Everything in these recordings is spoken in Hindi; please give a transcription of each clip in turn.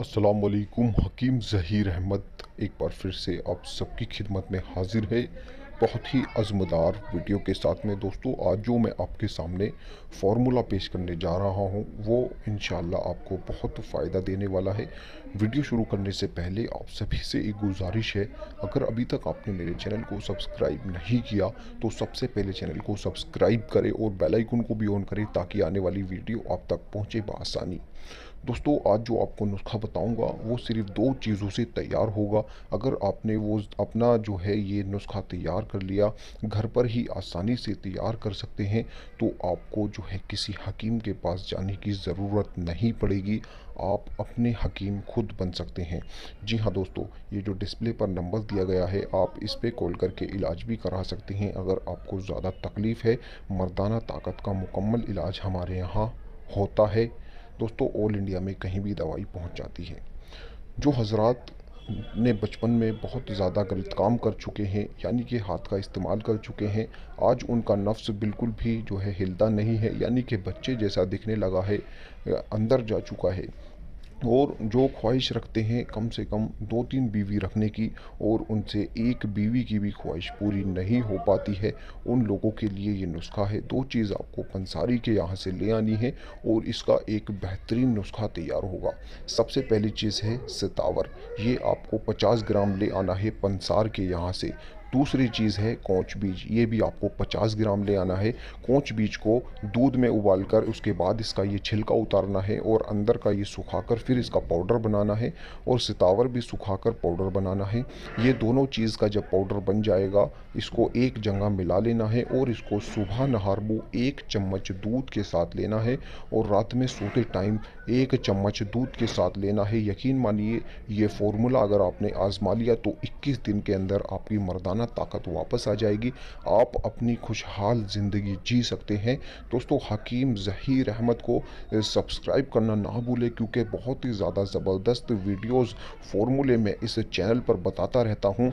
असलकुम हकीम ज़हीर अहमद एक बार फिर से आप सबकी खिदमत में हाजिर है बहुत ही अजमदार वीडियो के साथ में दोस्तों आज जो मैं आपके सामने फार्मूला पेश करने जा रहा हूँ वो इन आपको बहुत फ़ायदा देने वाला है वीडियो शुरू करने से पहले आप सभी से एक गुजारिश है अगर अभी तक आपने मेरे चैनल को सब्सक्राइब नहीं किया तो सबसे पहले चैनल को सब्सक्राइब करें और बेलाइकन को भी ऑन करें ताकि आने वाली वीडियो आप तक पहुँचे बसानी दोस्तों आज जो आपको नुस्खा बताऊंगा वो सिर्फ दो चीज़ों से तैयार होगा अगर आपने वो अपना जो है ये नुस्खा तैयार कर लिया घर पर ही आसानी से तैयार कर सकते हैं तो आपको जो है किसी हकीम के पास जाने की ज़रूरत नहीं पड़ेगी आप अपने हकीम खुद बन सकते हैं जी हाँ दोस्तों ये जो डिस्प्ले पर नंबर दिया गया है आप इस पर कॉल करके इलाज भी करा सकते हैं अगर आपको ज़्यादा तकलीफ़ है मर्दाना ताकत का मुकम्मल इलाज हमारे यहाँ होता है दोस्तों ऑल इंडिया में कहीं भी दवाई पहुंच जाती है जो हजरत ने बचपन में बहुत ज़्यादा गलत काम कर चुके हैं यानी कि हाथ का इस्तेमाल कर चुके हैं आज उनका नफ्स बिल्कुल भी जो है हिलता नहीं है यानी कि बच्चे जैसा दिखने लगा है अंदर जा चुका है और जो ख्वाहिश रखते हैं कम से कम दो तीन बीवी रखने की और उनसे एक बीवी की भी ख्वाहिश पूरी नहीं हो पाती है उन लोगों के लिए ये नुस्खा है दो चीज़ आपको पंसारी के यहाँ से ले आनी है और इसका एक बेहतरीन नुस्खा तैयार होगा सबसे पहली चीज़ है सितावर ये आपको 50 ग्राम ले आना है पंसार के यहाँ से दूसरी चीज़ है कोच बीज ये भी आपको 50 ग्राम ले आना है कोच बीज को दूध में उबाल कर उसके बाद इसका ये छिलका उतारना है और अंदर का ये सुखाकर फिर इसका पाउडर बनाना है और सितावर भी सुखाकर पाउडर बनाना है ये दोनों चीज़ का जब पाउडर बन जाएगा इसको एक जगह मिला लेना है और इसको सुबह नहारबू एक चम्मच दूध के साथ लेना है और रात में सोते टाइम एक चम्मच दूध के साथ लेना है यकीन मानिए ये फॉर्मूला अगर आपने आज़मा लिया तो इक्कीस दिन के अंदर आपकी मरदान पुराना ताकत वापस आ जाएगी आप अपनी खुशहाल ज़िंदगी जी सकते हैं दोस्तों हकीम ज़हीर अहमद को सब्सक्राइब करना ना भूलें क्योंकि बहुत ही ज़्यादा ज़बरदस्त वीडियोज़ फॉर्मूले में इस चैनल पर बताता रहता हूँ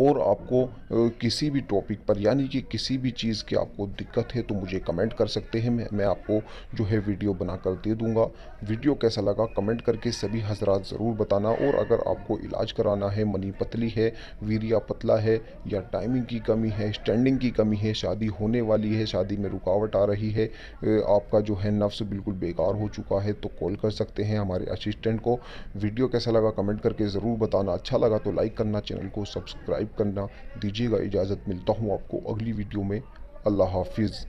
और आपको किसी भी टॉपिक पर यानी कि किसी भी चीज़ की आपको दिक्कत है तो मुझे कमेंट कर सकते हैं मैं मैं आपको जो है वीडियो बनाकर दे दूँगा वीडियो कैसा लगा कमेंट करके सभी हजरात ज़रूर बताना और अगर आपको इलाज कराना है मनी पतली है वीरिया पतला है या टाइमिंग की कमी है स्टैंडिंग की कमी है शादी होने वाली है शादी में रुकावट आ रही है आपका जो है नफ्स बिल्कुल बेकार हो चुका है तो कॉल कर सकते हैं हमारे असिस्टेंट को वीडियो कैसा लगा कमेंट करके ज़रूर बताना अच्छा लगा तो लाइक करना चैनल को सब्सक्राइब सब्सक्राइब करना दीजिएगा इजाज़त मिलता हूँ आपको अगली वीडियो में अल्लाह हाफिज़